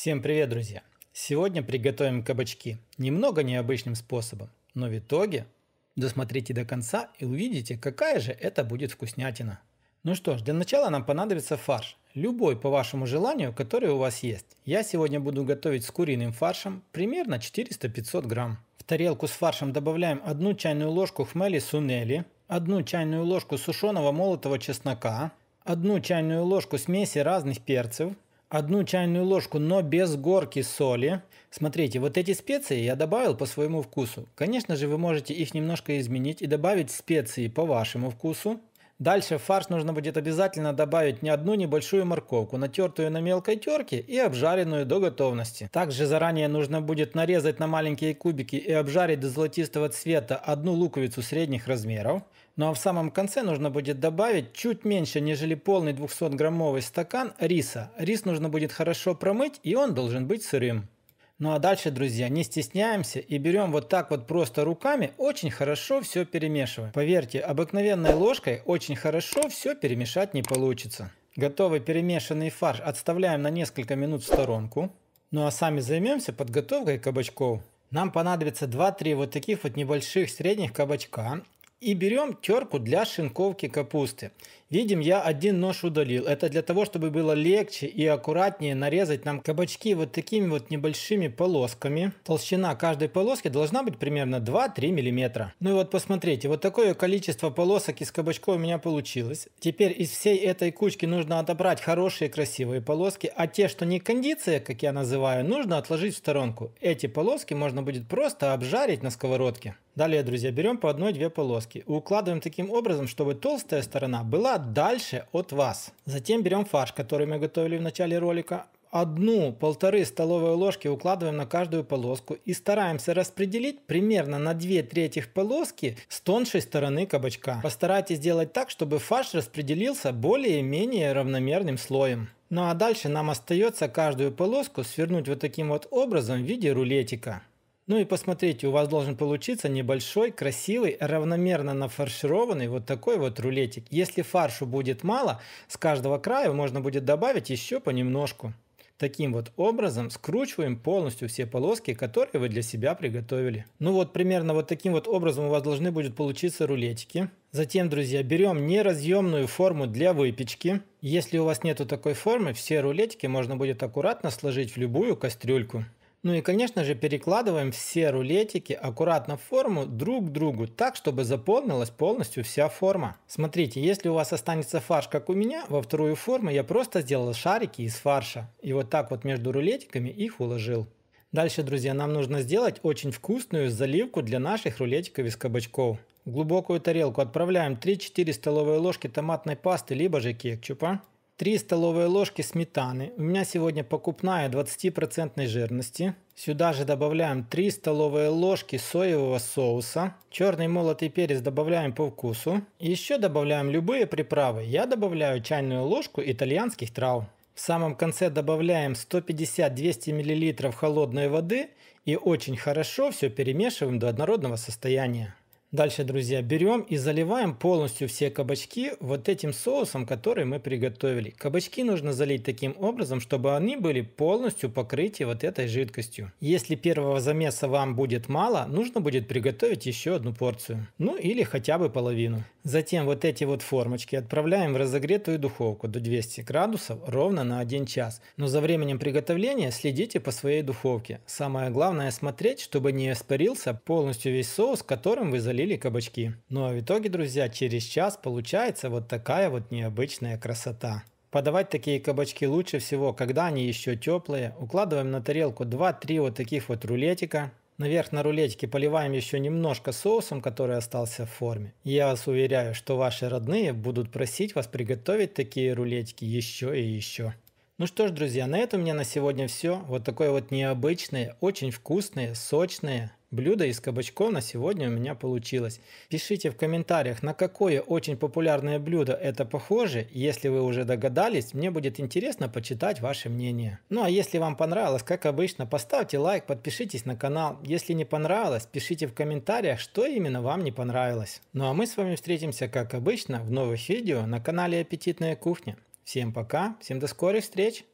Всем привет, друзья! Сегодня приготовим кабачки немного необычным способом, но в итоге досмотрите до конца и увидите, какая же это будет вкуснятина. Ну что ж, для начала нам понадобится фарш, любой по вашему желанию, который у вас есть. Я сегодня буду готовить с куриным фаршем примерно 400-500 грамм. В тарелку с фаршем добавляем 1 чайную ложку хмели сунели, 1 чайную ложку сушеного молотого чеснока, 1 чайную ложку смеси разных перцев – одну чайную ложку, но без горки соли. Смотрите, вот эти специи я добавил по своему вкусу. Конечно же, вы можете их немножко изменить и добавить специи по вашему вкусу. Дальше в фарш нужно будет обязательно добавить не одну небольшую морковку, натертую на мелкой терке и обжаренную до готовности. Также заранее нужно будет нарезать на маленькие кубики и обжарить до золотистого цвета одну луковицу средних размеров. Ну а в самом конце нужно будет добавить чуть меньше, нежели полный 200-граммовый стакан риса. Рис нужно будет хорошо промыть и он должен быть сырым. Ну а дальше, друзья, не стесняемся и берем вот так вот просто руками, очень хорошо все перемешиваем. Поверьте, обыкновенной ложкой очень хорошо все перемешать не получится. Готовый перемешанный фарш отставляем на несколько минут в сторонку. Ну а сами займемся подготовкой кабачков. Нам понадобится 2-3 вот таких вот небольших средних кабачка. И берем терку для шинковки капусты. Видим, я один нож удалил. Это для того, чтобы было легче и аккуратнее нарезать нам кабачки вот такими вот небольшими полосками. Толщина каждой полоски должна быть примерно 2-3 миллиметра. Ну и вот посмотрите, вот такое количество полосок из кабачка у меня получилось. Теперь из всей этой кучки нужно отобрать хорошие красивые полоски, а те, что не кондиция, как я называю, нужно отложить в сторонку. Эти полоски можно будет просто обжарить на сковородке. Далее, друзья, берем по одной-две полоски и укладываем таким образом, чтобы толстая сторона была дальше от вас. Затем берем фарш, который мы готовили в начале ролика, одну-полторы столовые ложки укладываем на каждую полоску и стараемся распределить примерно на две трети полоски с тоньшей стороны кабачка. Постарайтесь сделать так, чтобы фарш распределился более-менее равномерным слоем. Ну а дальше нам остается каждую полоску свернуть вот таким вот образом в виде рулетика. Ну и посмотрите, у вас должен получиться небольшой, красивый, равномерно нафаршированный вот такой вот рулетик. Если фаршу будет мало, с каждого края можно будет добавить еще понемножку. Таким вот образом скручиваем полностью все полоски, которые вы для себя приготовили. Ну вот примерно вот таким вот образом у вас должны будут получиться рулетики. Затем, друзья, берем неразъемную форму для выпечки. Если у вас нету такой формы, все рулетики можно будет аккуратно сложить в любую кастрюльку. Ну и, конечно же, перекладываем все рулетики аккуратно в форму друг к другу, так, чтобы заполнилась полностью вся форма. Смотрите, если у вас останется фарш, как у меня, во вторую форму я просто сделал шарики из фарша. И вот так вот между рулетиками их уложил. Дальше, друзья, нам нужно сделать очень вкусную заливку для наших рулетиков из кабачков. В глубокую тарелку отправляем 3-4 столовые ложки томатной пасты, либо же кетчупа. 3 столовые ложки сметаны. У меня сегодня покупная 20% жирности. Сюда же добавляем 3 столовые ложки соевого соуса. Черный молотый перец добавляем по вкусу. еще добавляем любые приправы. Я добавляю чайную ложку итальянских трав. В самом конце добавляем 150-200 мл холодной воды и очень хорошо все перемешиваем до однородного состояния. Дальше, друзья, берем и заливаем полностью все кабачки вот этим соусом, который мы приготовили. Кабачки нужно залить таким образом, чтобы они были полностью покрыты вот этой жидкостью. Если первого замеса вам будет мало, нужно будет приготовить еще одну порцию. Ну или хотя бы половину. Затем вот эти вот формочки отправляем в разогретую духовку до 200 градусов ровно на 1 час. Но за временем приготовления следите по своей духовке. Самое главное смотреть, чтобы не испарился полностью весь соус, которым вы залили кабачки. Ну а в итоге, друзья, через час получается вот такая вот необычная красота. Подавать такие кабачки лучше всего, когда они еще теплые. Укладываем на тарелку 2-3 вот таких вот рулетика. Наверх на рулетике поливаем еще немножко соусом, который остался в форме. Я вас уверяю, что ваши родные будут просить вас приготовить такие рулетики еще и еще. Ну что ж, друзья, на этом у меня на сегодня все. Вот такое вот необычное, очень вкусное, сочное, Блюдо из кабачков на сегодня у меня получилось. Пишите в комментариях, на какое очень популярное блюдо это похоже. Если вы уже догадались, мне будет интересно почитать ваше мнение. Ну а если вам понравилось, как обычно, поставьте лайк, подпишитесь на канал. Если не понравилось, пишите в комментариях, что именно вам не понравилось. Ну а мы с вами встретимся, как обычно, в новых видео на канале Аппетитная кухня. Всем пока, всем до скорых встреч!